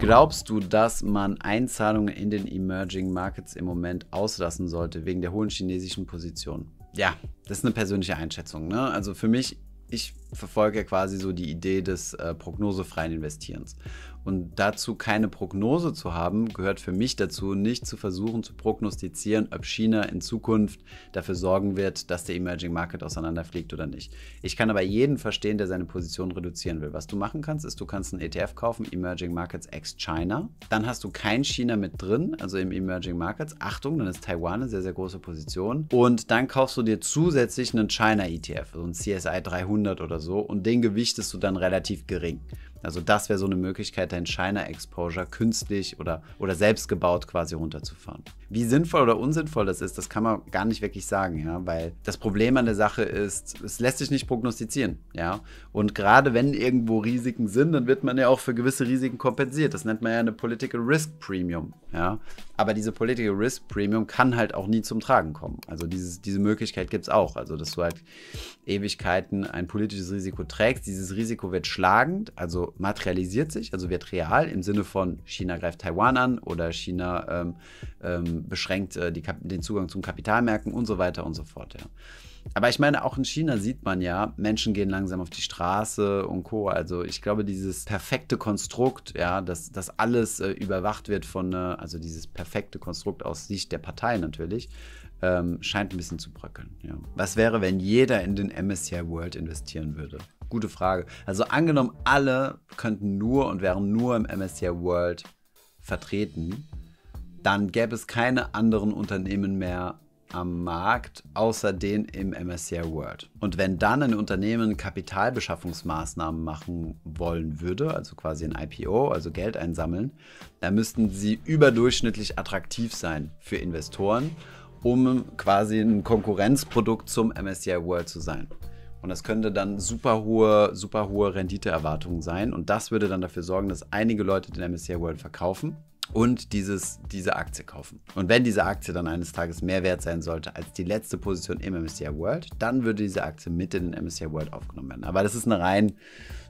Glaubst du, dass man Einzahlungen in den Emerging Markets im Moment auslassen sollte, wegen der hohen chinesischen Position? Ja, das ist eine persönliche Einschätzung. Ne? Also für mich, ich verfolge ja quasi so die Idee des äh, prognosefreien Investierens. Und dazu keine Prognose zu haben, gehört für mich dazu, nicht zu versuchen zu prognostizieren, ob China in Zukunft dafür sorgen wird, dass der Emerging Market auseinanderfliegt oder nicht. Ich kann aber jeden verstehen, der seine Position reduzieren will. Was du machen kannst, ist, du kannst einen ETF kaufen, Emerging Markets ex-China. Dann hast du kein China mit drin, also im Emerging Markets. Achtung, dann ist Taiwan eine sehr, sehr große Position. Und dann kaufst du dir zusätzlich einen China-ETF, so also einen CSI 300 oder oder so und den gewichtest du dann relativ gering. Also das wäre so eine Möglichkeit, dein China-Exposure künstlich oder, oder selbst gebaut quasi runterzufahren. Wie sinnvoll oder unsinnvoll das ist, das kann man gar nicht wirklich sagen, ja, weil das Problem an der Sache ist, es lässt sich nicht prognostizieren, ja. Und gerade wenn irgendwo Risiken sind, dann wird man ja auch für gewisse Risiken kompensiert. Das nennt man ja eine Political Risk Premium, ja. Aber diese Political Risk Premium kann halt auch nie zum Tragen kommen. Also dieses, diese Möglichkeit gibt es auch. Also, dass du halt Ewigkeiten ein politisches Risiko trägst. Dieses Risiko wird schlagend, also materialisiert sich, also wird real im Sinne von China greift Taiwan an oder China ähm, ähm, beschränkt äh, die, den Zugang zum Kapitalmärkten und so weiter und so fort. Ja. Aber ich meine, auch in China sieht man ja, Menschen gehen langsam auf die Straße und Co. Also ich glaube, dieses perfekte Konstrukt, ja, dass, dass alles äh, überwacht wird von, äh, also dieses perfekte Konstrukt aus Sicht der Partei natürlich, ähm, scheint ein bisschen zu bröckeln. Ja. Was wäre, wenn jeder in den MSCI World investieren würde? Gute Frage. Also angenommen, alle könnten nur und wären nur im MSCI World vertreten dann gäbe es keine anderen Unternehmen mehr am Markt, außer den im MSCI World. Und wenn dann ein Unternehmen Kapitalbeschaffungsmaßnahmen machen wollen würde, also quasi ein IPO, also Geld einsammeln, dann müssten sie überdurchschnittlich attraktiv sein für Investoren, um quasi ein Konkurrenzprodukt zum MSCI World zu sein. Und das könnte dann super hohe, super hohe Renditeerwartungen sein. Und das würde dann dafür sorgen, dass einige Leute den MSCI World verkaufen und dieses, diese Aktie kaufen. Und wenn diese Aktie dann eines Tages mehr wert sein sollte als die letzte Position im MSCI World, dann würde diese Aktie mit in den MSCI World aufgenommen werden. Aber das ist eine rein,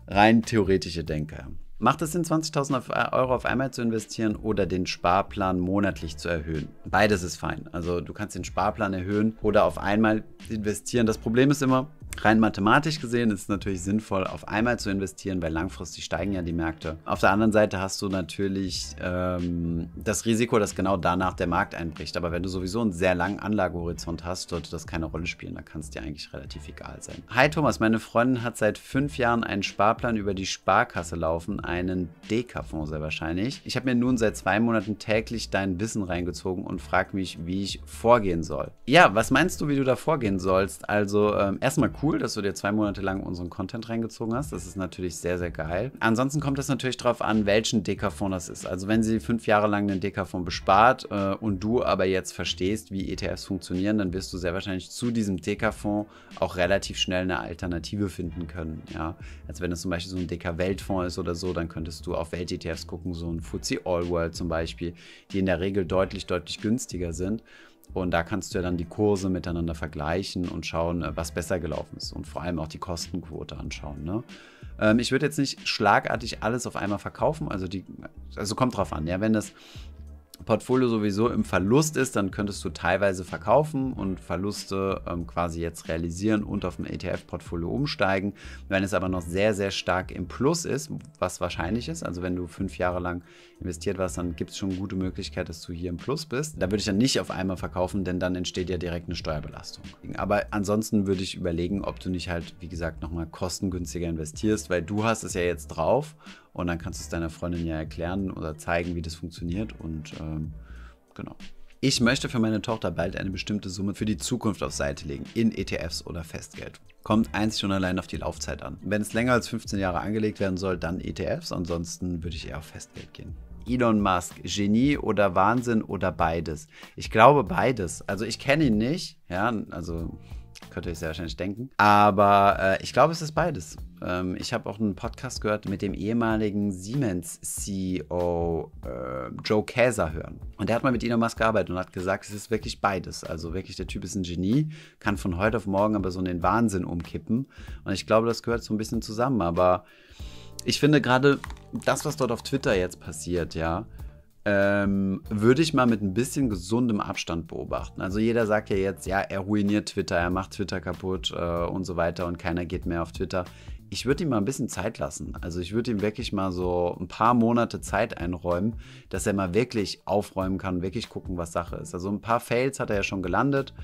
rein theoretische Denke. Macht es Sinn, 20.000 äh, Euro auf einmal zu investieren oder den Sparplan monatlich zu erhöhen? Beides ist fein. Also du kannst den Sparplan erhöhen oder auf einmal investieren. Das Problem ist immer, Rein mathematisch gesehen ist es natürlich sinnvoll, auf einmal zu investieren, weil langfristig steigen ja die Märkte. Auf der anderen Seite hast du natürlich ähm, das Risiko, dass genau danach der Markt einbricht. Aber wenn du sowieso einen sehr langen Anlagehorizont hast, sollte das keine Rolle spielen. Da kann es dir eigentlich relativ egal sein. Hi Thomas, meine Freundin hat seit fünf Jahren einen Sparplan über die Sparkasse laufen, einen Deka-Fonds sehr wahrscheinlich. Ich habe mir nun seit zwei Monaten täglich dein Wissen reingezogen und frage mich, wie ich vorgehen soll. Ja, was meinst du, wie du da vorgehen sollst? Also ähm, erstmal cool cool, dass du dir zwei Monate lang unseren Content reingezogen hast. Das ist natürlich sehr, sehr geil. Ansonsten kommt es natürlich darauf an, welchen Dekafon das ist. Also wenn sie fünf Jahre lang den Dekafon bespart äh, und du aber jetzt verstehst, wie ETFs funktionieren, dann wirst du sehr wahrscheinlich zu diesem Dekafon auch relativ schnell eine Alternative finden können. Ja? Als wenn es zum Beispiel so ein Deka-Weltfonds ist oder so, dann könntest du auf Welt-ETFs gucken, so ein FTSE All World zum Beispiel, die in der Regel deutlich, deutlich günstiger sind. Und da kannst du ja dann die Kurse miteinander vergleichen und schauen, äh, was besser gelaufen ist. Und vor allem auch die Kostenquote anschauen. Ne? Ähm, ich würde jetzt nicht schlagartig alles auf einmal verkaufen. Also, die, also kommt drauf an. Ja? Wenn das Portfolio sowieso im Verlust ist, dann könntest du teilweise verkaufen und Verluste ähm, quasi jetzt realisieren und auf ein ETF-Portfolio umsteigen. Wenn es aber noch sehr, sehr stark im Plus ist, was wahrscheinlich ist, also wenn du fünf Jahre lang investiert warst, dann gibt es schon eine gute Möglichkeit, dass du hier im Plus bist. Da würde ich dann nicht auf einmal verkaufen, denn dann entsteht ja direkt eine Steuerbelastung. Aber ansonsten würde ich überlegen, ob du nicht halt, wie gesagt, nochmal kostengünstiger investierst, weil du hast es ja jetzt drauf und dann kannst du es deiner Freundin ja erklären oder zeigen, wie das funktioniert. Und ähm, genau. Ich möchte für meine Tochter bald eine bestimmte Summe für die Zukunft auf Seite legen, in ETFs oder Festgeld. Kommt einzig und allein auf die Laufzeit an. Wenn es länger als 15 Jahre angelegt werden soll, dann ETFs, ansonsten würde ich eher auf Festgeld gehen. Elon Musk, Genie oder Wahnsinn oder beides? Ich glaube beides. Also ich kenne ihn nicht, ja, also Könnt ihr euch sehr wahrscheinlich denken. Aber äh, ich glaube, es ist beides. Ähm, ich habe auch einen Podcast gehört mit dem ehemaligen Siemens-CEO äh, Joe Käser hören. Und der hat mal mit Elon Musk gearbeitet und hat gesagt, es ist wirklich beides. Also wirklich, der Typ ist ein Genie, kann von heute auf morgen aber so in den Wahnsinn umkippen. Und ich glaube, das gehört so ein bisschen zusammen. Aber ich finde gerade das, was dort auf Twitter jetzt passiert, ja, ähm, würde ich mal mit ein bisschen gesundem Abstand beobachten. Also jeder sagt ja jetzt, ja, er ruiniert Twitter, er macht Twitter kaputt äh, und so weiter und keiner geht mehr auf Twitter. Ich würde ihm mal ein bisschen Zeit lassen. Also ich würde ihm wirklich mal so ein paar Monate Zeit einräumen, dass er mal wirklich aufräumen kann, wirklich gucken, was Sache ist. Also ein paar Fails hat er ja schon gelandet.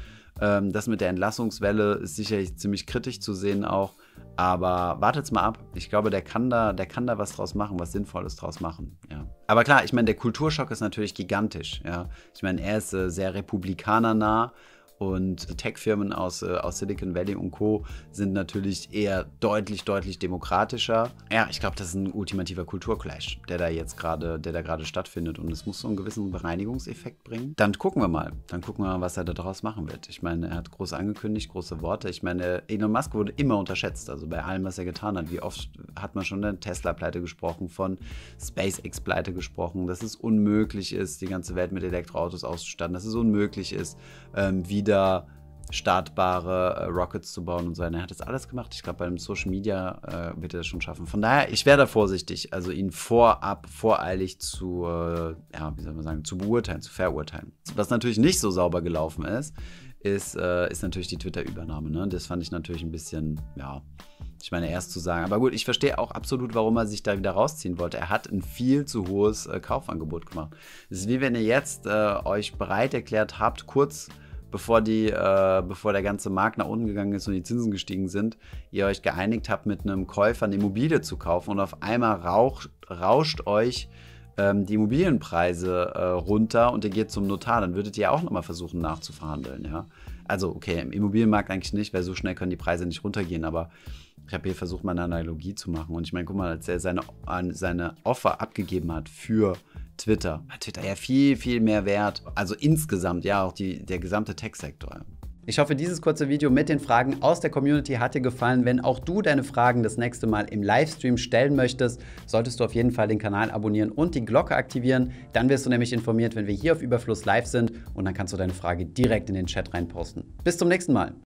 Ähm, das mit der Entlassungswelle ist sicherlich ziemlich kritisch zu sehen auch. Aber wartet's mal ab. Ich glaube, der kann da, der kann da was draus machen, was Sinnvolles draus machen. Ja. Aber klar, ich meine, der Kulturschock ist natürlich gigantisch. Ja. Ich meine, er ist äh, sehr republikanernah und Tech-Firmen aus, äh, aus Silicon Valley und Co. sind natürlich eher deutlich, deutlich demokratischer. Ja, ich glaube, das ist ein ultimativer Kulturclash, der da jetzt gerade, der da gerade stattfindet. Und es muss so einen gewissen Bereinigungseffekt bringen. Dann gucken wir mal. Dann gucken wir mal, was er da draus machen wird. Ich meine, er hat groß angekündigt, große Worte. Ich meine, Elon Musk wurde immer unterschätzt. Also bei allem, was er getan hat. Wie oft hat man schon eine Tesla-Pleite gesprochen, von SpaceX-Pleite gesprochen, dass es unmöglich ist, die ganze Welt mit Elektroautos auszustatten, dass es unmöglich ist, ähm, wie wieder startbare äh, Rockets zu bauen und so. Und er hat das alles gemacht. Ich glaube, bei einem Social Media äh, wird er das schon schaffen. Von daher, ich wäre da vorsichtig, also ihn vorab, voreilig zu, äh, ja, wie soll man sagen, zu beurteilen, zu verurteilen. Was natürlich nicht so sauber gelaufen ist, ist, äh, ist natürlich die Twitter-Übernahme. Ne? Das fand ich natürlich ein bisschen, ja, ich meine, erst zu sagen. Aber gut, ich verstehe auch absolut, warum er sich da wieder rausziehen wollte. Er hat ein viel zu hohes äh, Kaufangebot gemacht. Es ist wie wenn ihr jetzt äh, euch bereit erklärt habt, kurz bevor, die, äh, bevor der ganze Markt nach unten gegangen ist und die Zinsen gestiegen sind, ihr euch geeinigt habt, mit einem Käufer eine Immobilie zu kaufen und auf einmal raucht, rauscht euch ähm, die Immobilienpreise äh, runter und ihr geht zum Notar, dann würdet ihr auch nochmal versuchen nachzuverhandeln. Ja? Also okay, im Immobilienmarkt eigentlich nicht, weil so schnell können die Preise nicht runtergehen, aber ich habe hier versucht, mal eine Analogie zu machen. Und ich meine, guck mal, als er seine, seine Offer abgegeben hat für Twitter, hat Twitter ja viel, viel mehr Wert. Also insgesamt, ja, auch die, der gesamte Tech-Sektor. Ich hoffe, dieses kurze Video mit den Fragen aus der Community hat dir gefallen. Wenn auch du deine Fragen das nächste Mal im Livestream stellen möchtest, solltest du auf jeden Fall den Kanal abonnieren und die Glocke aktivieren. Dann wirst du nämlich informiert, wenn wir hier auf Überfluss live sind und dann kannst du deine Frage direkt in den Chat reinposten. Bis zum nächsten Mal.